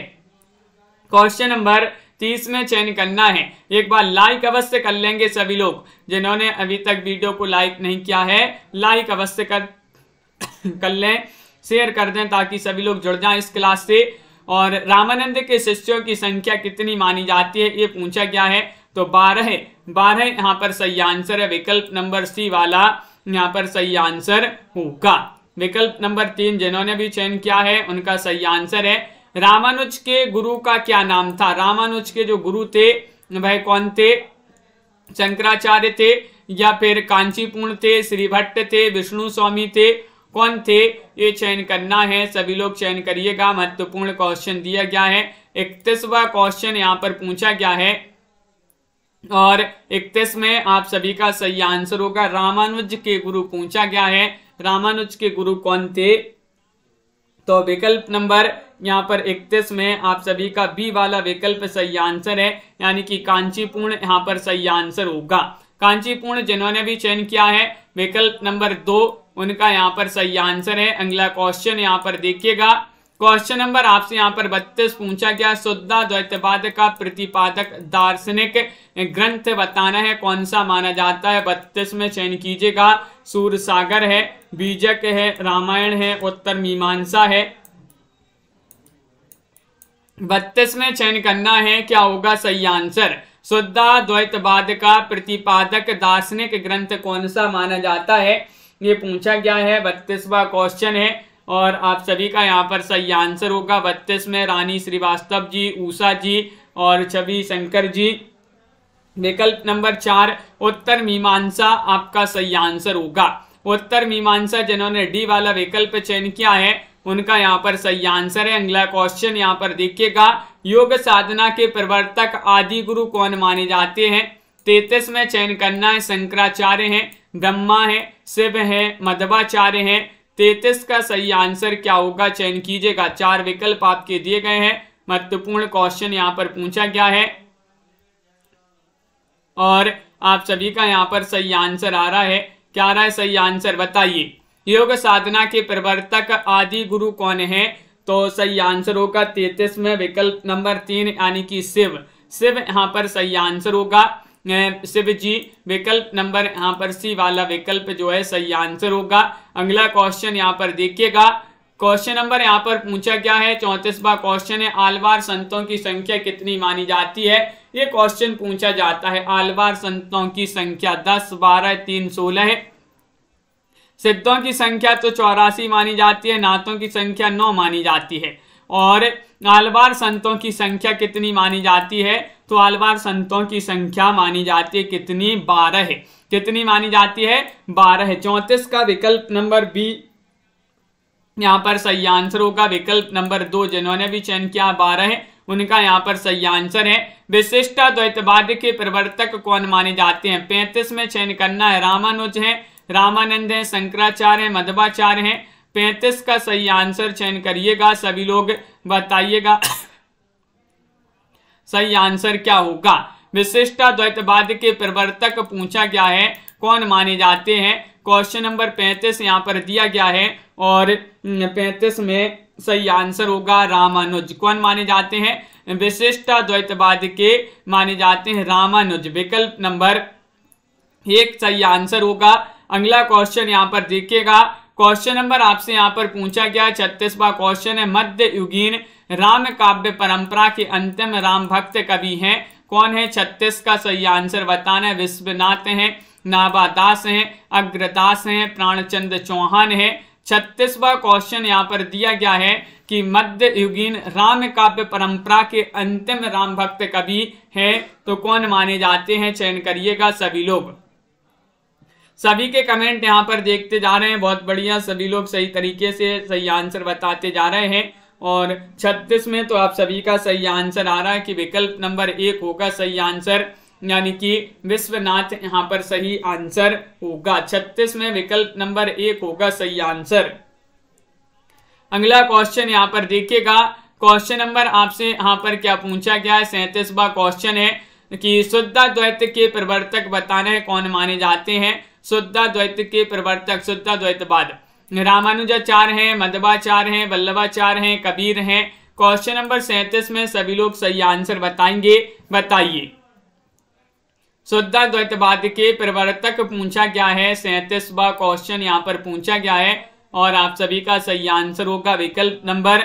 क्वेश्चन नंबर तीस में चयन करना है एक बार लाइक अवश्य कर लेंगे सभी लोग जिन्होंने अभी तक वीडियो को लाइक नहीं किया है लाइक अवश्य कर कर लें शेयर कर दें ताकि सभी लोग जुड़ जाएं इस क्लास से और रामानंद के शिष्यों की संख्या कितनी मानी जाती है ये पूछा गया है तो बारह बारह यहाँ पर सही आंसर है विकल्प नंबर सी वाला यहाँ पर सही आंसर होगा विकल्प नंबर तीन जिन्होंने भी चयन किया है उनका सही आंसर है रामानुज के गुरु का क्या नाम था रामानुज के जो गुरु थे वह कौन थे शंकराचार्य थे या फिर कांचीपूर्ण थे श्री भट्ट थे विष्णु स्वामी थे कौन थे ये चयन करना है सभी लोग चयन करिएगा महत्वपूर्ण क्वेश्चन दिया गया है इकतीसवा क्वेश्चन यहाँ पर पूछा गया है और इकतीस में आप सभी का सही आंसर होगा रामानुज के गुरु पूछा गया है रामानुज के गुरु कौन थे तो विकल्प नंबर यहाँ पर इकतीस में आप सभी का बी वाला विकल्प सही आंसर है यानी कि कांचीपूर्ण यहाँ पर सही आंसर होगा कांचीपूर्ण जिन्होंने भी चयन किया है विकल्प नंबर दो उनका यहाँ पर सही आंसर है अगला क्वेश्चन यहाँ पर देखिएगा क्वेश्चन नंबर आपसे यहाँ पर बत्तीस पूछा गया शुद्धा द्वैतवाद का प्रतिपादक दार्शनिक ग्रंथ बताना है कौन सा माना जाता है बत्तीस में चयन कीजिएगा सूर्य सागर है बीजक है रामायण है उत्तर मीमांसा है बत्तीस में चयन करना है क्या होगा सही आंसर शुद्धा द्वैतवाद का प्रतिपादक दार्शनिक ग्रंथ कौन सा माना जाता है ये पूछा गया है बत्तीसवा क्वेश्चन है और आप सभी का यहाँ पर सही आंसर होगा बत्तीस में रानी श्रीवास्तव जी ऊषा जी और छवि शंकर जी विकल्प नंबर चार उत्तर मीमांसा आपका सही आंसर होगा उत्तर मीमांसा जिन्होंने डी वाला विकल्प चयन किया है उनका यहाँ पर सही आंसर है अगला क्वेश्चन यहाँ पर देखिएगा योग साधना के प्रवर्तक आदि गुरु कौन माने जाते हैं तेतीस में चयन करना है शंकराचार्य हैं ब्रह्मा है शिव है मध्वाचार्य हैं तैतीस का सही आंसर क्या होगा चयन कीजिएगा चार विकल्प आपके दिए गए हैं महत्वपूर्ण क्वेश्चन यहाँ पर पूछा गया है और आप सभी का यहाँ पर सही आंसर आ रहा है क्या आ रहा है सही आंसर बताइए योग साधना के प्रवर्तक आदि गुरु कौन है तो सही आंसर होगा तैतीस में विकल्प नंबर तीन यानी कि शिव शिव यहाँ पर सही आंसर होगा शिव जी विकल्प नंबर यहाँ पर सी वाला विकल्प जो है सही आंसर होगा अगला क्वेश्चन यहाँ पर देखिएगा क्वेश्चन नंबर यहाँ पर पूछा गया है चौंतीसवा क्वेश्चन है आलवार संतों की संख्या कितनी मानी जाती है ये क्वेश्चन पूछा जाता है आलवार संतों की संख्या दस बारह तीन सोलह है सिद्धों की संख्या तो चौरासी मानी जाती है नातों की संख्या नौ मानी जाती है और आलवार संतों की संख्या कितनी मानी जाती है तो अलवार संतों की संख्या मानी जाती है कितनी बारह है कितनी मानी जाती है बारह है चौंतीस का विकल्प नंबर बी यहाँ पर सही आंसर होगा विकल्प नंबर दो जिन्होंने भी चयन किया बारह है उनका यहाँ पर सही आंसर है विशिष्टा द्वैतवाद के प्रवर्तक कौन माने जाते हैं पैंतीस में चयन करना है रामानुज है रामानंद है शंकराचार्य है मध्वाचार्य है पैंतीस का सही आंसर चयन करिएगा सभी लोग बताइएगा सही आंसर क्या होगा विशिष्टा द्वैतवाद के प्रवर्तक पूछा गया है कौन माने जाते हैं क्वेश्चन नंबर पैंतीस यहाँ पर दिया गया है और हम्म, पैंतीस में सही आंसर होगा रामानुज कौन माने जाते हैं विशिष्टा द्वैतवाद के माने जाते हैं रामानुज विकल्प नंबर एक सही आंसर होगा अगला क्वेश्चन यहाँ पर देखिएगा क्वेश्चन नंबर आपसे यहाँ पर पूछा गया छत्तीसवा क्वेश्चन है मध्य युगीन राम काव्य परंपरा के अंतिम राम भक्त कवि हैं कौन है छत्तीस का सही आंसर बताना है विश्वनाथ हैं नाभादास हैं अग्रदास हैं प्राणचंद चौहान हैं छत्तीसवा क्वेश्चन यहाँ पर दिया गया है कि मध्य युगीन राम काव्य परंपरा के अंतिम राम भक्त कवि हैं तो कौन माने जाते हैं चयन करिएगा सभी लोग सभी के कमेंट यहाँ पर देखते जा रहे हैं बहुत बढ़िया सभी लोग सही तरीके से सही आंसर बताते जा रहे हैं और छत्तीस में तो आप सभी का सही आंसर आ रहा है कि विकल्प नंबर एक होगा सही आंसर यानी कि विश्वनाथ यहाँ पर सही आंसर होगा छत्तीस में विकल्प नंबर एक होगा सही आंसर अगला क्वेश्चन यहाँ पर देखिएगा क्वेश्चन नंबर आपसे यहाँ पर क्या पूछा गया है सैंतीसवा क्वेश्चन है कि शुद्धा द्वैत के प्रवर्तक बताने कौन माने जाते हैं शुद्धाद्वैत के प्रवर्तक शुद्धाद्वैतवाद रामानुजाचार हैं मधवाचार्य हैं वल्लभाचार हैं कबीर हैं क्वेश्चन नंबर सैंतीस में सभी लोग सही आंसर बताएंगे बताइए शुद्धाद्वैतवाद के प्रवर्तक पूछा गया है सैंतीसवा क्वेश्चन यहाँ पर पूछा गया है और आप सभी का सही आंसर होगा विकल्प नंबर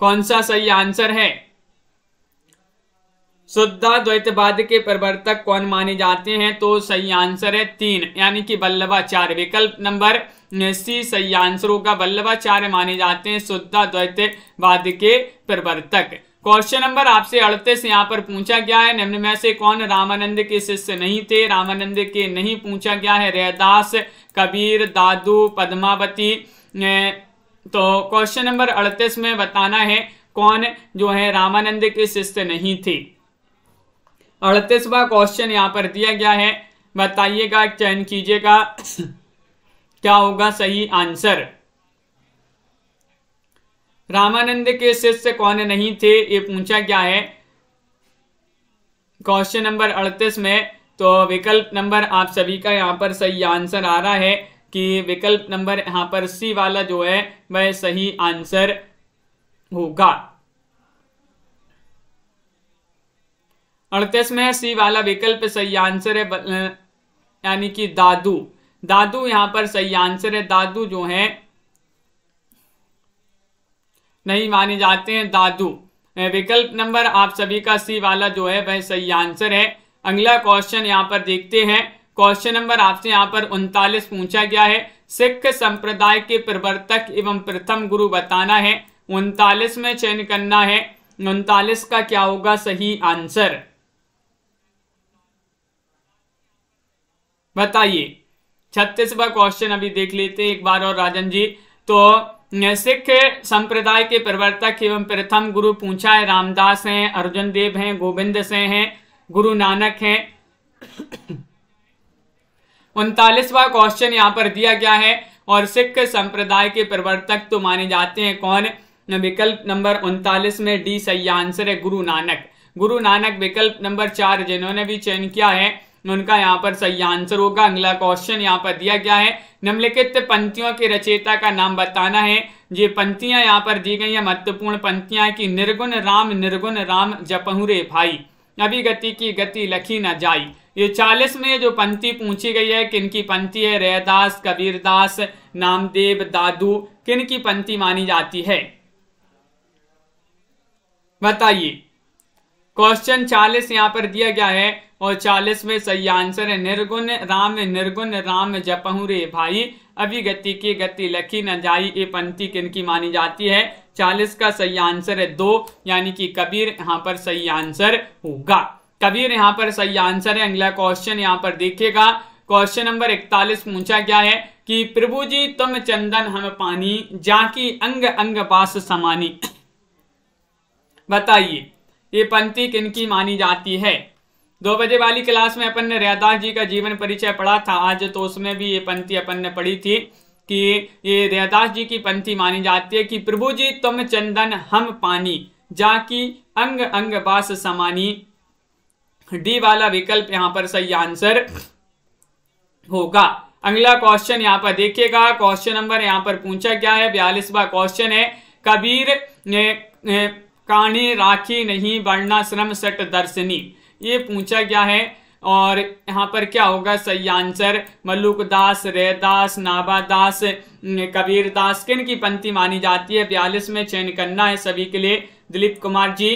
कौन सा सही आंसर है शुद्धाद्वैतवाद के प्रवर्तक कौन माने जाते हैं तो सही आंसर है तीन यानी कि बल्लभाचार्य विकल्प नंबर सी सही आंसरों का बल्लभाचार्य माने जाते हैं शुद्धाद्वैतवाद के प्रवर्तक क्वेश्चन नंबर आपसे अड़तीस यहाँ पर पूछा गया है निम्न में से कौन रामानंद के शिष्य नहीं थे रामानंद के नहीं पूछा गया है रैदास कबीर दादू पद्मावती तो क्वेश्चन नंबर अड़तीस में बताना है कौन जो है रामानंद के शिष्य नहीं थे अड़तीसवा क्वेश्चन यहाँ पर दिया गया है बताइएगा चयन कीजिएगा क्या होगा सही आंसर रामानंद के शिष्य कौन नहीं थे ये पूछा गया है क्वेश्चन नंबर अड़तीस में तो विकल्प नंबर आप सभी का यहाँ पर सही आंसर आ रहा है कि विकल्प नंबर यहाँ पर सी वाला जो है वह सही आंसर होगा अड़तीस में सी वाला विकल्प सही आंसर है यानी कि दादू दादू यहाँ पर सही आंसर है दादू जो है नहीं माने जाते हैं दादू विकल्प नंबर आप सभी का सी वाला जो है वह सही आंसर है अगला क्वेश्चन यहाँ पर देखते हैं क्वेश्चन नंबर आपसे यहाँ पर उनतालीस पूछा गया है सिख संप्रदाय के प्रवर्तक एवं प्रथम गुरु बताना है उनतालीस में चयन करना है उनतालीस का क्या होगा सही आंसर बताइए छत्तीसवा क्वेश्चन अभी देख लेते हैं एक बार और राजन जी तो सिख संप्रदाय के प्रवर्तक एवं प्रथम गुरु पूछा है रामदास हैं अर्जुन देव हैं गोविंद से हैं गुरु नानक हैं उनतालीसवा क्वेश्चन यहाँ पर दिया गया है और सिख संप्रदाय के प्रवर्तक तो माने जाते हैं कौन विकल्प नंबर उनतालीस में डी सही आंसर है गुरु नानक गुरु नानक विकल्प नंबर चार जिन्होंने भी चयन किया है उनका यहाँ पर सही आंसर होगा अगला क्वेश्चन यहाँ पर दिया गया है निम्नलिखित पंक्तियों के रचयिता का नाम बताना है ये पंक्तियां यहाँ पर दी गई है महत्वपूर्ण पंक्तियां कि निर्गुण राम निर्गुण राम जपहुरे भाई अभी गति की गति लखी न जाई ये चालीस में जो पंक्ति पूछी गई है किन की पंक्ति है रैदास कबीरदास नामदेव दादू किन की पंक्ति मानी जाती है बताइए क्वेश्चन चालीस यहाँ पर दिया गया है और चालीस में सही आंसर है निर्गुण राम निर्गुण राम जपहू रे भाई अभिगति की गति लखी न जाई ये पंक्ति किनकी मानी जाती है चालीस का सही आंसर है दो यानी कि कबीर यहाँ पर सही आंसर होगा कबीर यहाँ पर सही आंसर है अगला क्वेश्चन यहाँ पर देखिएगा क्वेश्चन नंबर इकतालीस पूछा गया है कि प्रभु जी तुम चंदन हम पानी जाकी अंग अंग पास समानी बताइए ये पंक्ति किनकी मानी जाती है दो बजे वाली क्लास में अपन ने रैदास जी का जीवन परिचय पढ़ा था आज तो उसमें भी ये पंक्ति अपन ने पढ़ी थी कि ये रैदास जी की पंक्ति मानी जाती है कि प्रभु जी तुम चंदन हम पानी जाकी अंग अंग बास समानी डी वाला विकल्प यहाँ पर सही आंसर होगा अगला क्वेश्चन यहाँ पर देखिएगा क्वेश्चन नंबर यहाँ पर पूछा क्या है बयालीसवा क्वेश्चन है कबीर ने, ने काने राखी नहीं वर्णाश्रम सट दर्शनी ये पूछा गया है और यहाँ पर क्या होगा सही आंसर मल्लुकदास रेदास कबीर कबीरदास किन की पंक्ति मानी जाती है बयालीस में चयन करना है सभी के लिए दिलीप कुमार जी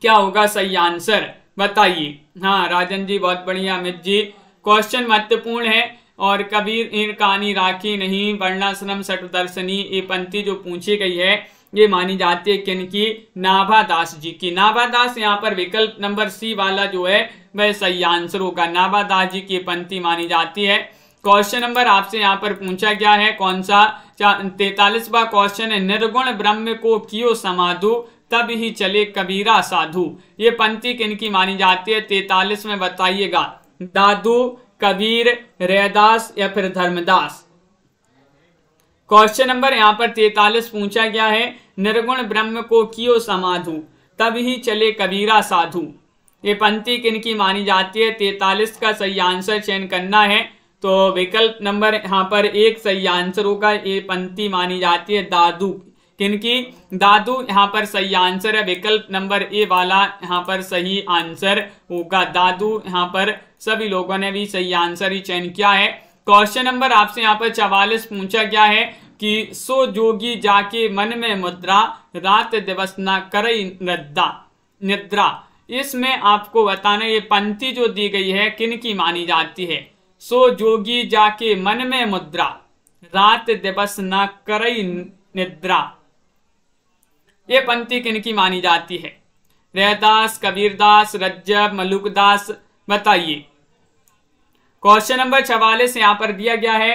क्या होगा सही आंसर बताइए हाँ राजन जी बहुत बढ़िया अमित जी क्वेश्चन महत्वपूर्ण है और कबीर इन कहानी राखी नहीं वर्णाश्रम सट दर्शनी ये पंक्ति जो पूछी गई है ये मानी जाती है किन की नाभादास जी की नाभादास यहाँ पर विकल्प नंबर सी वाला जो है वह सही आंसर होगा नाभादास जी की पंक्ति मानी जाती है क्वेश्चन नंबर आपसे यहाँ पर पूछा गया है कौन सा तैतालीसवा क्वेश्चन है निर्गुण ब्रह्म को कियो समाधु तब ही चले कबीरा साधु ये पंक्ति किन की मानी जाती है तैतालीस में बताइएगा दादू कबीर रैदास या फिर धर्मदास क्वेश्चन नंबर यहाँ पर तैतालीस पूछा गया है निर्गुण ब्रह्म को कियो समाधु तब ही चले कबीरा साधु ये पंक्ति किनकी मानी जाती है तैतालीस का सही आंसर चयन करना है तो विकल्प नंबर यहाँ पर एक सही आंसर होगा ये पंक्ति मानी जाती है दादू किनकी दादू यहाँ पर सही आंसर है विकल्प नंबर ए वाला यहाँ पर सही आंसर होगा दादू यहाँ पर सभी लोगों ने भी सही आंसर ही चयन किया है क्वेश्चन नंबर आपसे यहाँ पर चवालीस पूछा गया है कि सो जोगी जाके मन में मुद्रा रात दिवस ना करई निद्रा निद्रा इसमें आपको बताना ये पंक्ति जो दी गई है किन की मानी जाती है सो जोगी जाके मन में मुद्रा रात दिवस ना करई निद्रा ये पंक्ति किन की मानी जाती है रहदास कबीरदास रज्जब मलुकदास बताइए क्वेश्चन नंबर चवालीस यहाँ पर दिया गया है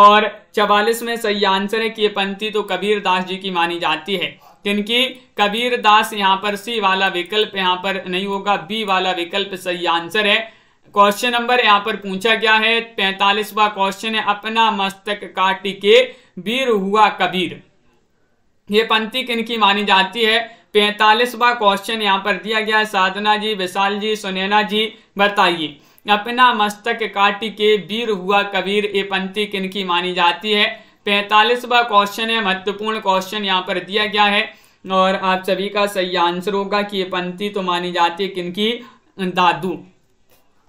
और चवालीस में सही आंसर है कि ये पंक्ति तो कबीर दास जी की मानी जाती है क्योंकि कबीर दास यहाँ पर सी वाला विकल्प यहाँ पर नहीं होगा बी वाला विकल्प सही आंसर है क्वेश्चन नंबर यहाँ पर पूछा गया है पैंतालीसवा क्वेश्चन है अपना मस्तक काट के वीर हुआ कबीर ये पंक्ति की मानी जाती है पैंतालीसवा क्वेश्चन यहाँ पर दिया गया है साधना जी विशाल जी सुनैना जी बताइए अपना मस्तक काट के वीर हुआ कबीर ये पंक्ति किनकी मानी जाती है पैंतालीसवा क्वेश्चन है महत्वपूर्ण क्वेश्चन यहाँ पर दिया गया है और आप सभी का सही आंसर होगा कि ये पंक्ति तो मानी जाती है किनकी दादू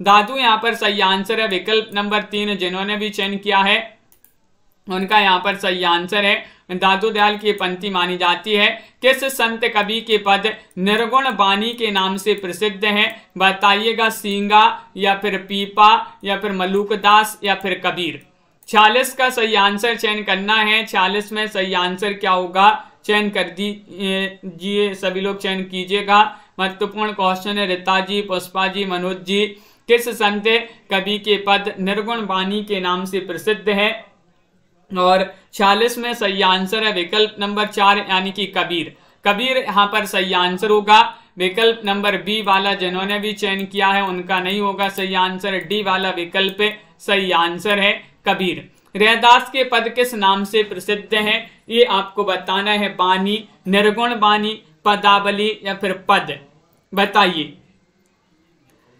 दादू यहाँ पर सही आंसर है विकल्प नंबर तीन जिन्होंने भी चयन किया है उनका यहाँ पर सही आंसर है दादो दयाल की पंक्ति मानी जाती है किस संत कवि के पद निर्गुण बाणी के नाम से प्रसिद्ध हैं बताइएगा सींगा या फिर पीपा या फिर मलुकदास या फिर कबीर छियालीस का सही आंसर चयन करना है छियालीस में सही आंसर क्या होगा चयन कर दीजिए सभी लोग चयन कीजिएगा महत्वपूर्ण क्वेश्चन है रिता जी पुष्पा जी मनोज जी किस संत कवि के पद निर्गुण वाणी के नाम से प्रसिद्ध है और छियालीस में सही आंसर है विकल्प नंबर चार यानी कि कबीर कबीर यहाँ पर सही आंसर होगा विकल्प नंबर बी वाला जिन्होंने भी चयन किया है उनका नहीं होगा सही आंसर डी वाला विकल्प सही आंसर है कबीर रहदास के पद किस नाम से प्रसिद्ध है ये आपको बताना है बानी निर्गुण बानी पदावली या फिर पद बताइए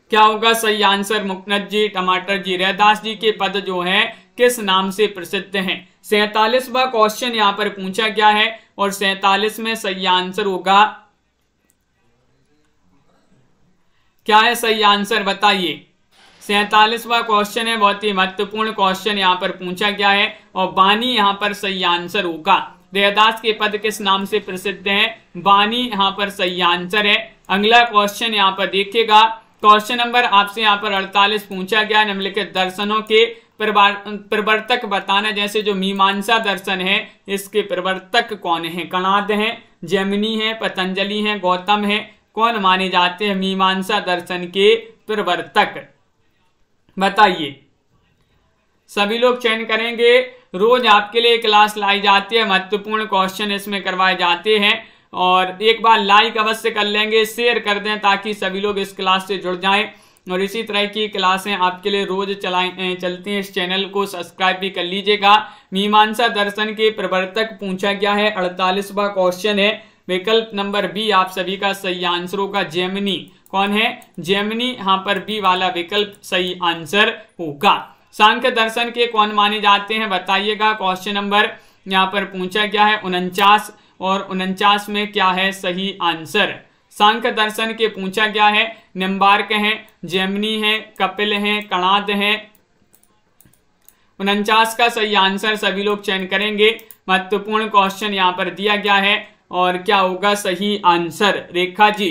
क्या होगा सही आंसर मुकनद जी टमाटर जी रहदास जी के पद जो है किस नाम से प्रसिद्ध हैं सैतालीसवा क्वेश्चन यहां पर पूछा गया है और सैतालीस में सही आंसर होगा क्या है सही आंसर बताइए सैतालीसवा क्वेश्चन है बहुत ही महत्वपूर्ण क्वेश्चन यहाँ पर पूछा गया है और बानी यहाँ पर सही आंसर होगा देहदास के पद किस नाम से प्रसिद्ध है बानी यहाँ पर सही आंसर है अगला क्वेश्चन यहाँ पर देखिएगा क्वेश्चन नंबर आपसे यहाँ पर 48 पूछा गया निम्नलिखित दर्शनों के प्रवर्तक बताना जैसे जो मीमांसा दर्शन है इसके प्रवर्तक कौन है कणाद हैं जैमिनी हैं पतंजलि हैं गौतम हैं कौन माने जाते हैं मीमांसा दर्शन के प्रवर्तक बताइए सभी लोग चयन करेंगे रोज आपके लिए क्लास लाई जाती है महत्वपूर्ण क्वेश्चन इसमें करवाए जाते हैं और एक बार लाइक अवश्य कर लेंगे शेयर कर दें ताकि सभी लोग इस क्लास से जुड़ जाएं और इसी तरह की क्लासें आपके लिए रोज़ चलाएं चलती हैं इस चैनल को सब्सक्राइब भी कर लीजिएगा मीमांसा दर्शन के प्रवर्तक पूछा गया है अड़तालीसवा क्वेश्चन है विकल्प नंबर बी आप सभी का सही आंसर होगा जेमिनी कौन है जेमिनी यहाँ पर बी वाला विकल्प सही आंसर होगा सांख्य दर्शन के कौन माने जाते हैं बताइएगा क्वेश्चन नंबर यहाँ पर पूछा गया है उनचास और उनचास में क्या है सही आंसर सांख्य दर्शन के पूछा गया है निम्बार्क है जेमनी है कपिल है कणाद हैं उनचास का सही आंसर सभी लोग चयन करेंगे महत्वपूर्ण क्वेश्चन यहाँ पर दिया गया है और क्या होगा सही आंसर रेखा जी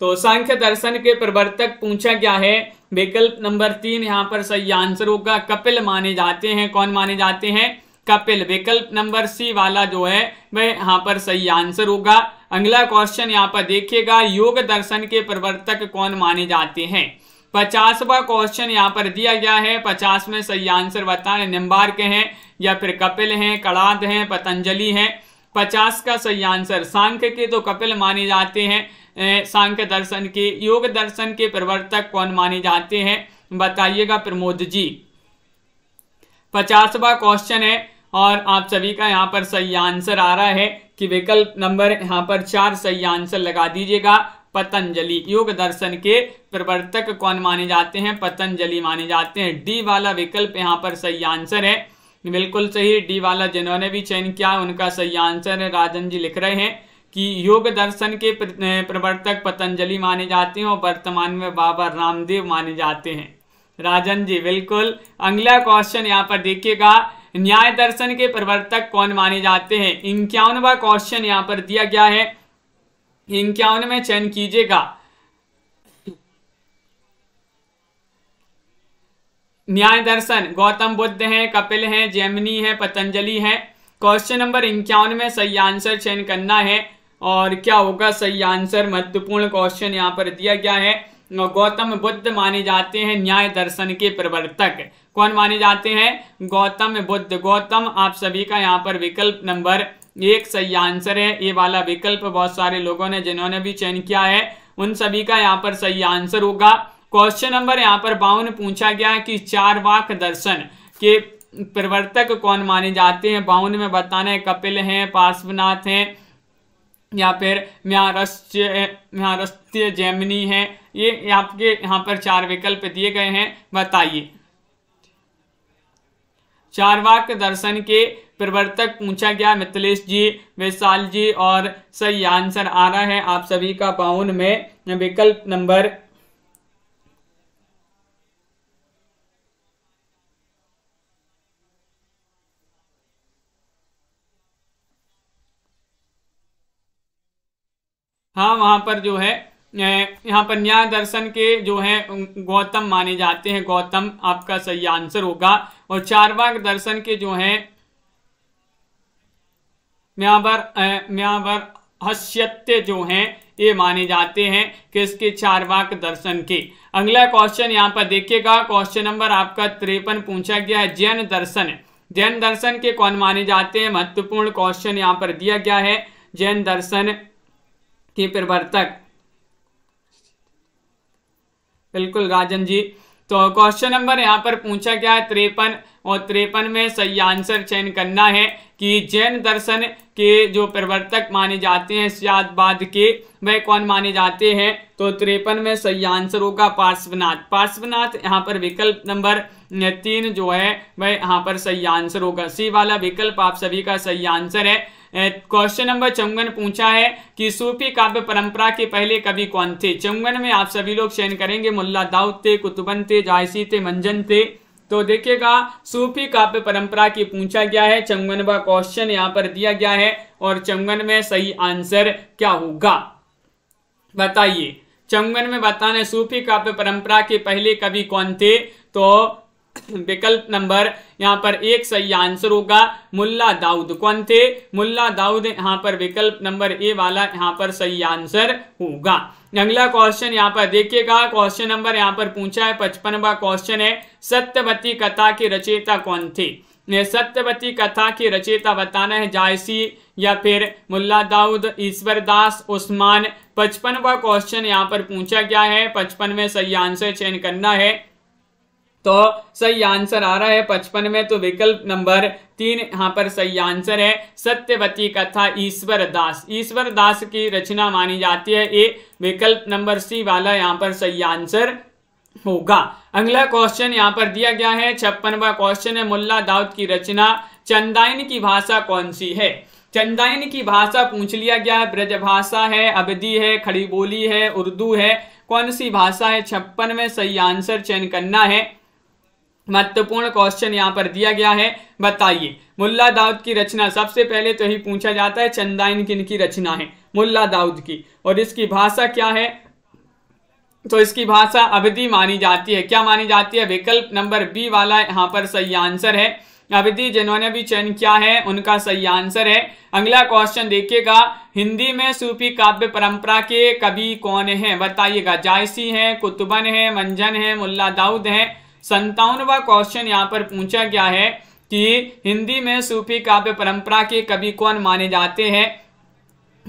तो सांख्य दर्शन के प्रवर्तक पूछा गया है विकल्प नंबर तीन यहां पर सही आंसर होगा कपिल माने जाते हैं कौन माने जाते हैं कपिल विकल्प नंबर सी वाला जो है वह यहाँ पर सही आंसर होगा अगला क्वेश्चन यहाँ पर देखिएगा योग दर्शन के प्रवर्तक कौन माने जाते हैं पचासवा क्वेश्चन यहाँ पर दिया गया है पचास में सही आंसर बताएं निम्बार्क हैं या फिर कपिल हैं कड़ाद हैं पतंजलि हैं पचास का सही आंसर सांख्य के तो कपिल माने जाते हैं सांख्य दर्शन के योग दर्शन के प्रवर्तक कौन माने जाते हैं बताइएगा प्रमोद जी पचासवा क्वेश्चन है और आप सभी का यहाँ पर सही आंसर आ रहा है कि विकल्प नंबर यहाँ पर चार सही आंसर लगा दीजिएगा पतंजलि योग दर्शन के प्रवर्तक कौन माने जाते हैं पतंजलि माने जाते हैं डी वाला विकल्प यहाँ पर सही आंसर है बिल्कुल सही डी वाला जिन्होंने भी चयन किया उनका सही आंसर है राजन जी लिख रहे हैं कि योग दर्शन के प्रवर्तक पतंजलि माने जाते हैं और वर्तमान में बाबा रामदेव माने जाते हैं राजन जी बिल्कुल अगला क्वेश्चन यहाँ पर देखिएगा न्याय दर्शन के प्रवर्तक कौन माने जाते हैं इक्यावनवा क्वेश्चन यहाँ पर दिया गया है इंक्यावन में चयन कीजिएगा न्याय दर्शन गौतम बुद्ध हैं कपिल हैं जैमिनी है पतंजलि है क्वेश्चन नंबर इंक्यावन में सही आंसर चयन करना है और क्या होगा सही आंसर महत्वपूर्ण क्वेश्चन यहाँ पर दिया गया है गौतम बुद्ध माने जाते हैं न्याय दर्शन के प्रवर्तक कौन माने जाते हैं गौतम बुद्ध गौतम आप सभी का यहाँ पर विकल्प नंबर एक सही आंसर है ये वाला विकल्प बहुत सारे लोगों ने जिन्होंने भी चयन किया है उन सभी का यहाँ पर सही आंसर होगा क्वेश्चन नंबर यहाँ पर बावन पूछा गया है कि चार वाक दर्शन के प्रवर्तक कौन माने जाते हैं बावन में बताना है कपिल हैं पार्श्वनाथ हैं या फिर म्यारस्य म्यारस्य जैमिनी है ये आपके यहाँ पर चार विकल्प दिए गए हैं बताइए चारवाक दर्शन के प्रवर्तक पूछा गया मिथिलेश जी वैशाल जी और सही आंसर आ रहा है आप सभी का बाउन में विकल्प नंबर हाँ वहाँ पर जो है यहाँ पर न्याय दर्शन के जो है गौतम माने जाते हैं गौतम आपका सही आंसर होगा और चारवाक दर्शन के जो है म्यावर म्यावर हस्यत्य जो है ये माने जाते हैं किसके चारवाक दर्शन के अगला क्वेश्चन यहाँ पर देखिएगा क्वेश्चन नंबर आपका त्रेपन पूछा गया है जैन दर्शन जैन दर्शन के कौन माने जाते हैं महत्वपूर्ण क्वेश्चन यहाँ पर दिया गया है जैन दर्शन के प्रवर्तक बिल्कुल राजन जी तो क्वेश्चन नंबर यहाँ पर पूछा गया है त्रेपन और त्रेपन में सही आंसर चयन करना है कि जैन दर्शन के जो प्रवर्तक माने जाते हैं सियादबाद के वह कौन माने जाते हैं तो त्रेपन में सही आंसर होगा पार्श्वनाथ पार्श्वनाथ यहाँ पर विकल्प नंबर तीन जो है वह यहाँ पर सही आंसर होगा सी वाला विकल्प आप सभी का सही आंसर है क्वेश्चन नंबर चौवन पूछा है कि सूफी काव्य परंपरा के पहले कवि कौन थे चौवन में आप सभी लोग चयन करेंगे मुल्ला दाऊद थे कुतुबन थे जायसी थे मंजन थे तो देखिएगा सूफी काव्य परंपरा की पूछा गया है व क्वेश्चन यहाँ पर दिया गया है और चौवन में सही आंसर क्या होगा बताइए चौवन में बताना सूफी काव्य परंपरा के पहले कवि कौन थे तो विकल्प नंबर यहाँ पर एक सही आंसर होगा मुल्ला दाऊद कौन थे मुल्ला दाऊद यहाँ पर विकल्प नंबर ए वाला यहाँ पर सही आंसर होगा अगला क्वेश्चन यहाँ पर देखिएगा क्वेश्चन नंबर यहाँ पर पूछा है पचपनवा क्वेश्चन है सत्यवती कथा के रचयिता कौन थे सत्यवती कथा की रचयिता बताना है जायसी या फिर मुल्ला दाऊद ईश्वर दास उस्मान पचपनवा क्वेश्चन यहाँ पर पूछा गया है पचपन में सही आंसर चयन करना है तो सही आंसर आ रहा है पचपन में तो विकल्प नंबर तीन यहाँ पर सही आंसर है सत्यवती कथा ईश्वर दास ईश्वर दास की रचना मानी जाती है ये विकल्प नंबर सी वाला यहाँ पर सही आंसर होगा अगला क्वेश्चन यहाँ पर दिया गया है छप्पनवा क्वेश्चन है मुल्ला दाऊद की रचना चंदाइन की भाषा कौन सी है चंदाइन की भाषा पूछ लिया गया है ब्रजभाषा है अवधी है खड़ी बोली है उर्दू है कौन सी भाषा है छप्पन में सही आंसर चयन करना है महत्वपूर्ण क्वेश्चन यहाँ पर दिया गया है बताइए मुल्ला दाऊद की रचना सबसे पहले तो यही पूछा जाता है चंदाइन किन की रचना है मुल्ला दाऊद की और इसकी भाषा क्या है तो इसकी भाषा अवधि मानी जाती है क्या मानी जाती है विकल्प नंबर बी वाला यहाँ पर सही आंसर है अवधि जिन्होंने भी चयन किया है उनका सही आंसर है अगला क्वेश्चन देखिएगा हिंदी में सूफी काव्य परंपरा के कवि कौन हैं बताइएगा जायसी हैं कुतुबन हैं मंजन हैं मुल्ला दाऊद हैं संतावनवा क्वेश्चन यहाँ पर पूछा गया है कि हिंदी में सूफी काव्य परंपरा के कवि कौन माने जाते हैं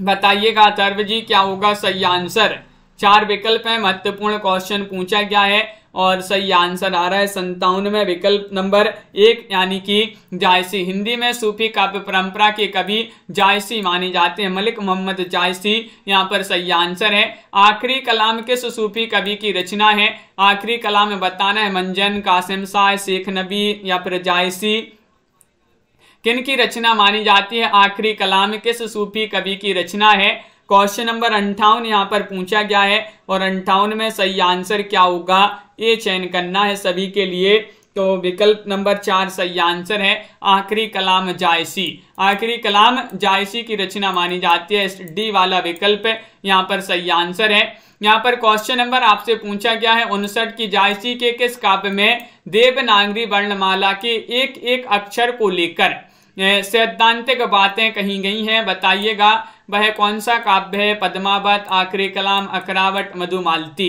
बताइएगा अथर्व जी क्या होगा सही आंसर चार विकल्प है महत्वपूर्ण क्वेश्चन पूछा गया है और सही आंसर आ रहा है में विकल्प नंबर एक यानी कि जायसी हिंदी में सूफी काव्य परंपरा के कवि जायसी माने जाते हैं मलिक मोहम्मद जायसी यहाँ पर सही आंसर है आखिरी कलाम किस सूफी कवि की रचना है आखिरी कलाम में बताना है मंजन कासिम शाह शेख नबी या फिर जायसी किन की रचना मानी जाती है आखिरी कलाम किस सूफी कवि की रचना है क्वेश्चन नंबर अंठावन यहाँ पर पूछा गया है और अंठावन में सही आंसर क्या होगा ये चयन करना है सभी के लिए तो विकल्प नंबर चार सही आंसर है आखिरी कलाम जायसी आखिरी कलाम जायसी की रचना मानी जाती है डी वाला विकल्प यहाँ पर सही आंसर है यहाँ पर क्वेश्चन नंबर आपसे पूछा गया है उनसठ की जायसी के किस काव्य में देवनागरी वर्णमाला के एक एक अक्षर को लेकर सैद्धांतिक बातें कही गई हैं बताइएगा वह कौन सा काव्य है पद्मावत आखिरी कलाम अकरावट मधुमालती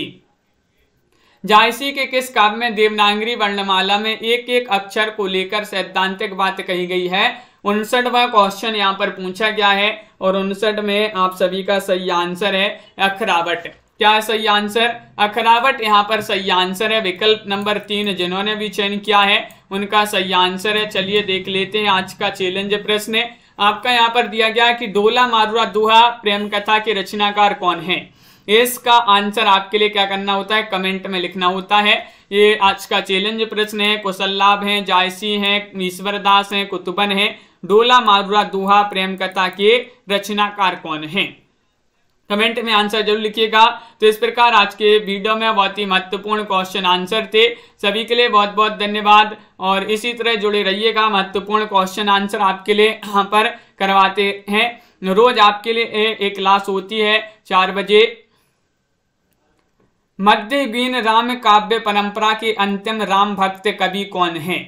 जायसी के किस काव्य में देवनागरी वर्णमाला में एक एक अक्षर को लेकर सैद्धांतिक बात कही गई है उनसठवा क्वेश्चन यहाँ पर पूछा गया है और उनसठ में आप सभी का सही आंसर है अखरावट क्या सही आंसर अखरावट यहाँ पर सही आंसर है विकल्प नंबर तीन जिन्होंने भी चयन किया है उनका सही आंसर है चलिए देख लेते हैं आज का चैलेंज प्रश्न आपका यहाँ पर दिया गया कि डोला मारुरा दुहा प्रेम कथा के रचनाकार कौन है इसका आंसर आपके लिए क्या करना होता है कमेंट में लिखना होता है ये आज का चैलेंज प्रश्न है लाभ है जायसी है ईश्वरदास है कुतुबन है डोला मारुरा दुहा प्रेम कथा के रचनाकार कौन है कमेंट में आंसर जरूर लिखिएगा तो इस प्रकार आज के वीडियो में बहुत ही महत्वपूर्ण क्वेश्चन आंसर थे सभी के लिए बहुत बहुत धन्यवाद और इसी तरह जुड़े रहिएगा महत्वपूर्ण क्वेश्चन आंसर आपके लिए यहाँ पर करवाते हैं रोज आपके लिए एक क्लास होती है चार बजे मध्य बीन राम काव्य परंपरा के अंतिम राम भक्त कवि कौन है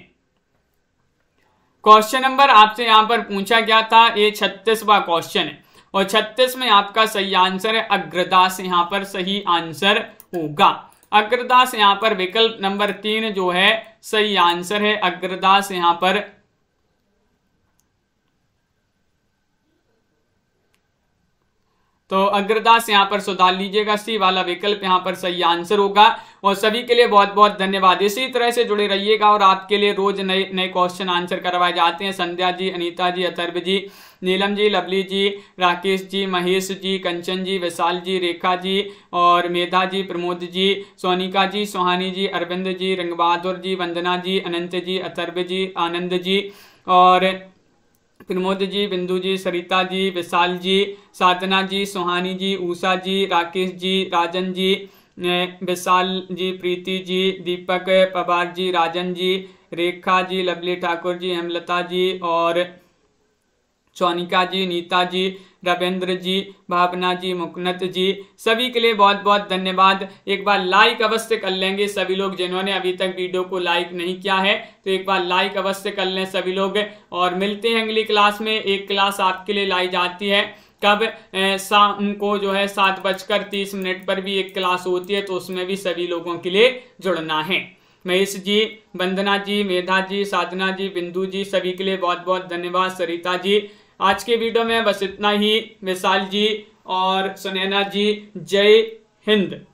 क्वेश्चन नंबर आपसे यहाँ पर पूछा गया था ये छत्तीसवा क्वेश्चन है और छत्तीस में आपका सही आंसर है अग्रदास यहाँ पर सही आंसर होगा अग्रदास यहाँ पर विकल्प नंबर तीन जो है सही आंसर है अग्रदास यहाँ पर तो अग्रदास यहाँ पर सुधार लीजिएगा सी वाला विकल्प यहाँ पर सही आंसर होगा और सभी के लिए बहुत बहुत धन्यवाद इसी तरह से जुड़े रहिएगा और आपके लिए रोज नए नए क्वेश्चन आंसर करवाए जाते हैं संध्या जी अनीता जी अतर्व जी नीलम जी लवली जी राकेश जी महेश जी कंचन जी विशाल जी रेखा जी और मेधा जी प्रमोद जी सोनिका जी सुहानी जी अरविंद जी रंग बहादुर जी वंदना जी अनंत जी अथर्व जी आनंद जी और प्रमोद जी बिंदु जी सरिता जी विशाल जी साधना जी सुहानी जी ऊषा जी राकेश जी राजन जी विशाल जी प्रीति जी दीपक पवार जी राजन जी रेखा जी लवली ठाकुर जी हेमलता जी और सोनिका जी नीता जी रविंद्र जी भावना जी मुकनत जी सभी के लिए बहुत बहुत धन्यवाद एक बार लाइक अवश्य कर लेंगे सभी लोग जिन्होंने अभी तक वीडियो को लाइक नहीं किया है तो एक बार लाइक अवश्य कर लें सभी लोग और मिलते हैं अगली क्लास में एक क्लास आपके लिए लाई जाती है कब शाम को जो है सात बजकर तीस मिनट पर भी एक क्लास होती है तो उसमें भी सभी लोगों के लिए जुड़ना है महेश जी वंदना जी मेधा जी साधना जी बिंदु जी सभी के लिए बहुत बहुत धन्यवाद सरिता जी आज के वीडियो में बस इतना ही मिसाल जी और सुनैना जी जय हिंद